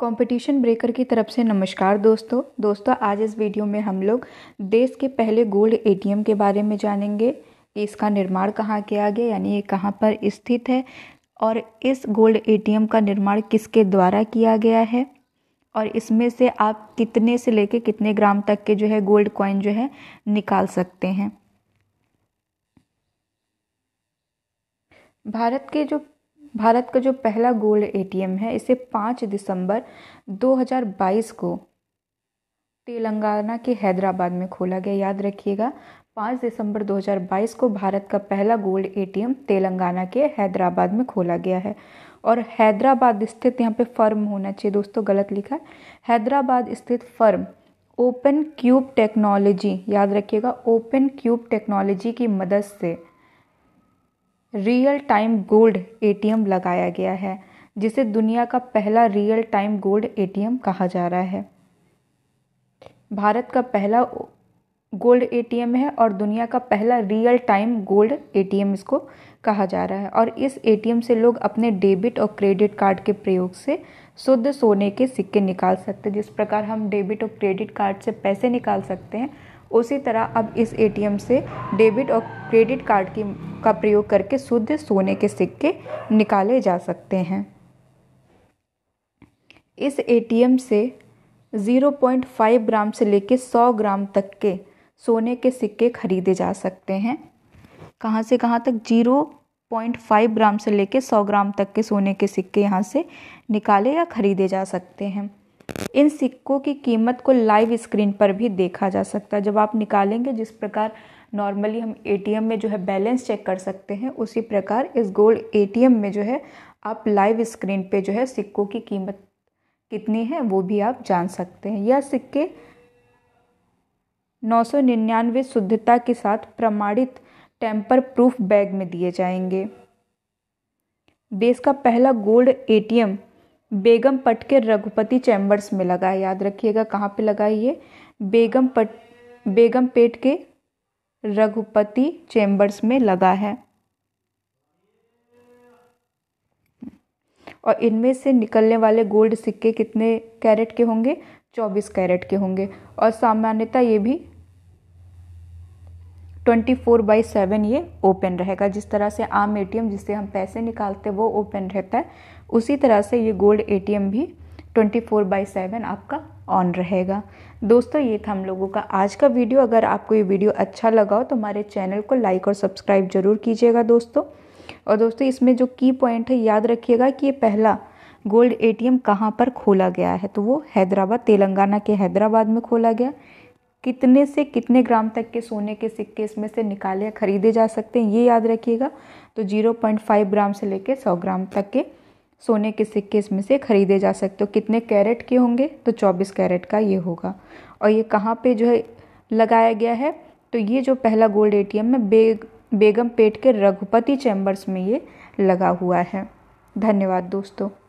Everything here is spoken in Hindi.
कंपटीशन ब्रेकर की तरफ से नमस्कार दोस्तों दोस्तों आज इस वीडियो में हम लोग देश के पहले गोल्ड एटीएम के बारे में जानेंगे कि इसका निर्माण कहाँ किया गया यानी ये कहाँ पर स्थित है और इस गोल्ड एटीएम का निर्माण किसके द्वारा किया गया है और इसमें से आप कितने से लेके कितने ग्राम तक के जो है गोल्ड कॉइन जो है निकाल सकते हैं भारत के जो भारत का जो पहला गोल्ड एटीएम है इसे 5 दिसंबर 2022 को तेलंगाना के हैदराबाद में खोला गया याद रखिएगा 5 दिसंबर 2022 को भारत का पहला गोल्ड एटीएम तेलंगाना के हैदराबाद में खोला गया है और हैदराबाद स्थित यहाँ पे फर्म होना चाहिए दोस्तों गलत लिखा है हैदराबाद स्थित फर्म ओपन क्यूब टेक्नोलॉजी याद रखिएगा ओपन क्यूब टेक्नोलॉजी की मदद से रियल टाइम गोल्ड एटीएम लगाया गया है जिसे दुनिया का पहला रियल टाइम गोल्ड एटीएम कहा जा रहा है भारत का पहला गोल्ड एटीएम है और दुनिया का पहला रियल टाइम गोल्ड एटीएम इसको कहा जा रहा है और इस एटीएम से लोग अपने डेबिट और क्रेडिट कार्ड के प्रयोग से शुद्ध सोने के सिक्के निकाल सकते हैं जिस प्रकार हम डेबिट और क्रेडिट कार्ड से पैसे निकाल सकते हैं उसी तरह अब इस एटीएम से डेबिट और क्रेडिट कार्ड की का प्रयोग करके शुद्ध सोने के सिक्के निकाले जा सकते हैं इस एटीएम से 0.5 ग्राम से लेकर 100 ग्राम तक के सोने के सिक्के खरीदे जा सकते हैं कहाँ से कहाँ तक 0.5 ग्राम से लेकर 100 ग्राम तक के सोने के सिक्के यहाँ से निकाले या खरीदे जा सकते हैं इन सिक्कों की कीमत को लाइव स्क्रीन पर भी देखा जा सकता है जब आप निकालेंगे जिस प्रकार नॉर्मली हम एटीएम में जो है बैलेंस चेक कर सकते हैं उसी प्रकार इस गोल्ड एटीएम में जो है आप लाइव स्क्रीन पे जो है सिक्कों की कीमत कितनी है वो भी आप जान सकते हैं यह सिक्के 999 शुद्धता के साथ प्रमाणित टेम्पर प्रूफ बैग में दिए जाएंगे देश का पहला गोल्ड एटीएम बेगम पट के रघुपति चैम्बर्स में लगा है याद रखिएगा कहाँ पे लगा है ये बेगम पट बेगम पेट के रघुपति चैम्बर्स में लगा है और इनमें से निकलने वाले गोल्ड सिक्के कितने कैरेट के होंगे चौबीस कैरेट के होंगे और सामान्यता ये भी ट्वेंटी फोर बाई सेवन ये ओपन रहेगा जिस तरह से आम एटीएम जिससे हम पैसे निकालते वो ओपन रहता है उसी तरह से ये गोल्ड एटीएम भी ट्वेंटी फोर बाई सेवन आपका ऑन रहेगा दोस्तों ये था हम लोगों का आज का वीडियो अगर आपको ये वीडियो अच्छा लगा हो तो हमारे चैनल को लाइक और सब्सक्राइब जरूर कीजिएगा दोस्तों और दोस्तों इसमें जो की पॉइंट है याद रखिएगा कि ये पहला गोल्ड एटीएम कहाँ पर खोला गया है तो वो हैदराबाद तेलंगाना के हैदराबाद में खोला गया कितने से कितने ग्राम तक के सोने के सिक्के इसमें से निकाले या ख़रीदे जा सकते हैं ये याद रखिएगा तो 0.5 ग्राम से लेकर 100 ग्राम तक के सोने के सिक्के इसमें से ख़रीदे जा सकते हो कितने कैरेट के होंगे तो 24 कैरेट का ये होगा और ये कहाँ पे जो है लगाया गया है तो ये जो पहला गोल्ड ए एम है बेग बेगम पेट के रघुपति चैम्बर्स में ये लगा हुआ है धन्यवाद दोस्तों